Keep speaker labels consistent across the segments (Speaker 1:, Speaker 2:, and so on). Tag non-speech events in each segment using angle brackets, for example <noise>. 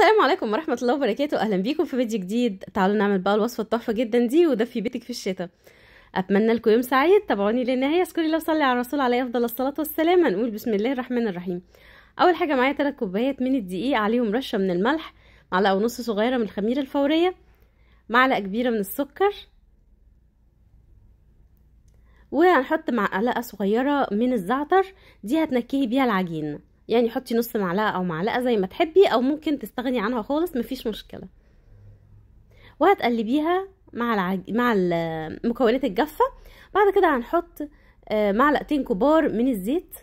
Speaker 1: السلام عليكم ورحمة الله وبركاته أهلا بيكم في فيديو جديد تعالوا نعمل بقى الوصفة التحفة جدا دي وده في بيتك في الشتاء أتمنى لكم يوم سعيد تابعوني للنهاية اذكري الله وصلي على الرسول عليه أفضل الصلاة والسلام هنقول بسم الله الرحمن الرحيم أول حاجة معايا تلات كوبايات من الدقيق عليهم رشة من الملح معلقة ونص صغيرة من الخميرة الفورية معلقة كبيرة من السكر وهنحط معلقة صغيرة من الزعتر دي هتنكهي بيها العجين يعني حطي نص معلقه او معلقه زي ما تحبي او ممكن تستغني عنها خالص مفيش مشكله وهتقلبيها مع العج... مع مكونات الجافه بعد كده هنحط آه، معلقتين كبار من الزيت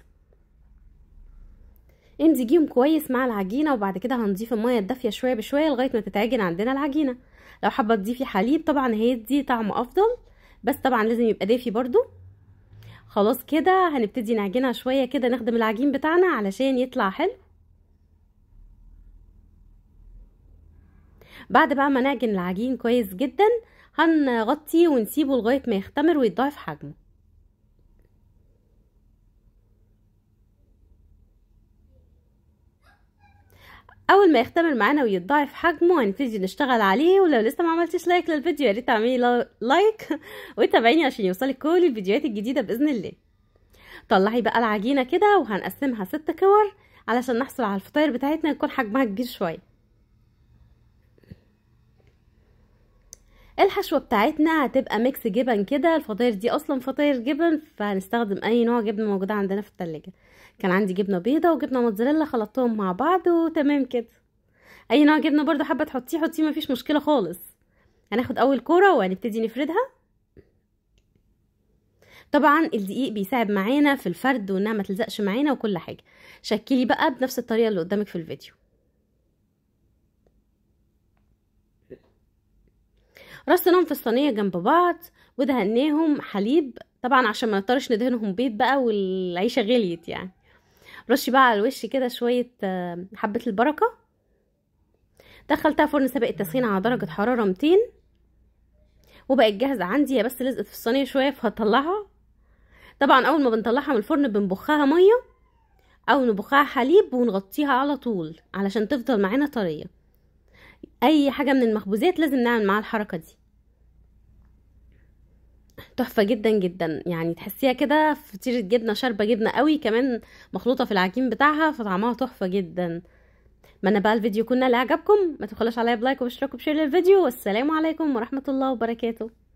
Speaker 1: امزجيهم كويس مع العجينه وبعد كده هنضيف الميه الدافيه شويه بشويه لغايه ما تتعجن عندنا العجينه لو حابه تضيفي حليب طبعا هيدي طعم افضل بس طبعا لازم يبقى دافي برضه خلاص كده هنبتدي نعجنها شوية كده نخدم العجين بتاعنا علشان يطلع حلو بعد بقى ما نعجن العجين كويس جدا هنغطيه ونسيبه لغاية ما يختمر ويتضاعف حجمه اول ما يختمر معانا ويتضاعف حجمه هنبتدي نشتغل عليه ولو لسه ما عملتش لايك للفيديو يا ريت تعملي لايك <laughs> وتابعيني عشان يوصلك كل الفيديوهات الجديده باذن الله طلعي بقى العجينه كده وهنقسمها ست كور علشان نحصل على الفطاير بتاعتنا يكون حجمها كبير شويه الحشوه بتاعتنا هتبقى ميكس جبن كده الفطاير دي اصلا فطاير جبن فهنستخدم اي نوع جبنه موجوده عندنا في التلاجة كان عندي جبنه بيضه وجبنه موتزاريلا خلطتهم مع بعض وتمام كده اي نوع جبنه برضو حابه تحطيه حطيه مفيش مشكله خالص هناخد اول كوره وهنبتدي نفردها طبعا الدقيق بيساعد معانا في الفرد وانها ما تلزقش معانا وكل حاجه شكلي بقى بنفس الطريقه اللي قدامك في الفيديو رصيناهم في الصينيه جنب بعض ودهناهم حليب طبعا عشان ما نضطرش ندهنهم بيض بقى والعيشه غليت يعني رشي بقى على الوش كده شويه آه، حبه البركه دخلتها فرن سابق التسخين على درجه حراره 200 وبقت جاهزه عندي هي بس لزقت في الصينيه شويه فهطلعها طبعا اول ما بنطلعها من الفرن بنبخها ميه او نبخها حليب ونغطيها على طول علشان تفضل معانا طريه اي حاجه من المخبوزات لازم نعمل معاها الحركه دي تحفه جدا جدا يعني تحسيها كده فطيره جبنه شاربه جبنه قوي كمان مخلوطه في العجين بتاعها فطعمها تحفه جدا اتمنى بقى الفيديو يكون نال اعجابكم ما تبخلوش عليا بلايك واشتراك وبشير للفيديو والسلام عليكم ورحمه الله وبركاته